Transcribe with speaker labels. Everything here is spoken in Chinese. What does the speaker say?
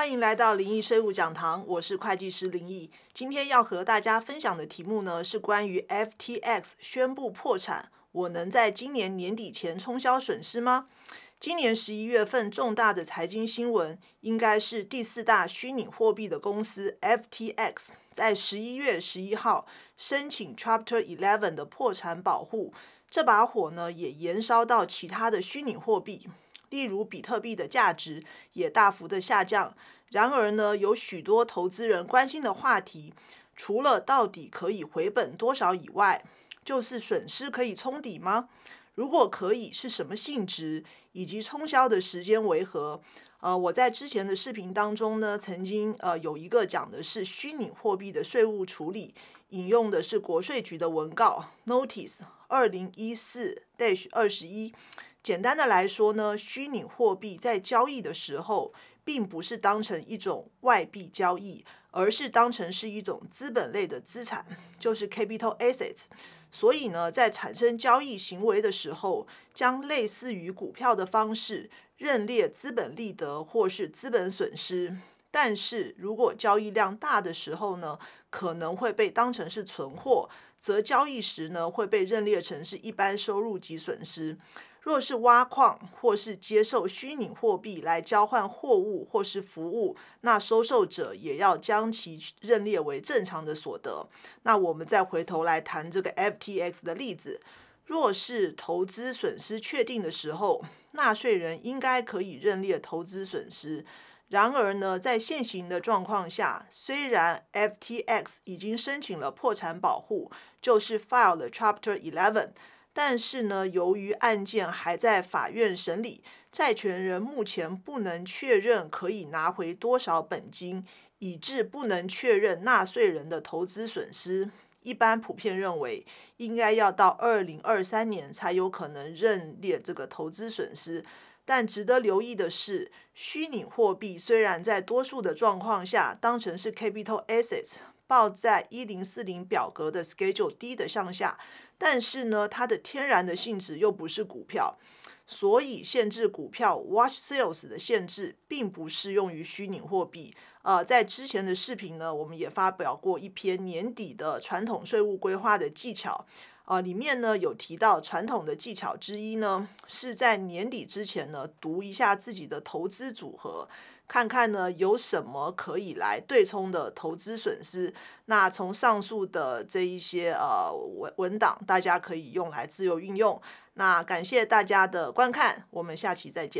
Speaker 1: 欢迎来到灵异税务讲堂，我是会计师灵毅。今天要和大家分享的题目呢，是关于 FTX 宣布破产，我能在今年年底前冲销损失吗？今年十一月份重大的财经新闻，应该是第四大虚拟货币的公司 FTX 在十一月十一号申请 Chapter Eleven 的破产保护。这把火呢，也延烧到其他的虚拟货币。例如比特币的价值也大幅的下降。然而呢，有许多投资人关心的话题，除了到底可以回本多少以外，就是损失可以冲抵吗？如果可以，是什么性质，以及冲销的时间为何？呃，我在之前的视频当中呢，曾经呃有一个讲的是虚拟货币的税务处理，引用的是国税局的文告，Notice 二零一四 Dash 二十一。简单的来说呢，虚拟货币在交易的时候，并不是当成一种外币交易，而是当成是一种资本类的资产，就是 capital assets。所以呢，在产生交易行为的时候，将类似于股票的方式，认列资本利得或是资本损失。但是如果交易量大的时候呢，可能会被当成是存货，则交易时呢会被认列成是一般收入及损失。若是挖矿或是接受虚拟货币来交换货物或是服务，那收受者也要将其认列为正常的所得。那我们再回头来谈这个 FTX 的例子，若是投资损失确定的时候，纳税人应该可以认列投资损失。然而呢，在现行的状况下，虽然 FTX 已经申请了破产保护，就是 filed Chapter Eleven，但是呢，由于案件还在法院审理，债权人目前不能确认可以拿回多少本金，以致不能确认纳税人的投资损失。一般普遍认为，应该要到二零二三年才有可能认列这个投资损失。但值得留意的是，虚拟货币虽然在多数的状况下当成是 capital assets 报在一零四零表格的 schedule D 的向下，但是呢，它的天然的性质又不是股票，所以限制股票 w a t c h sales 的限制并不适用于虚拟货币。呃，在之前的视频呢，我们也发表过一篇年底的传统税务规划的技巧。啊，里面呢有提到传统的技巧之一呢，是在年底之前呢读一下自己的投资组合，看看呢有什么可以来对冲的投资损失。那从上述的这一些呃文文档，大家可以用来自由运用。那感谢大家的观看，我们下期再见。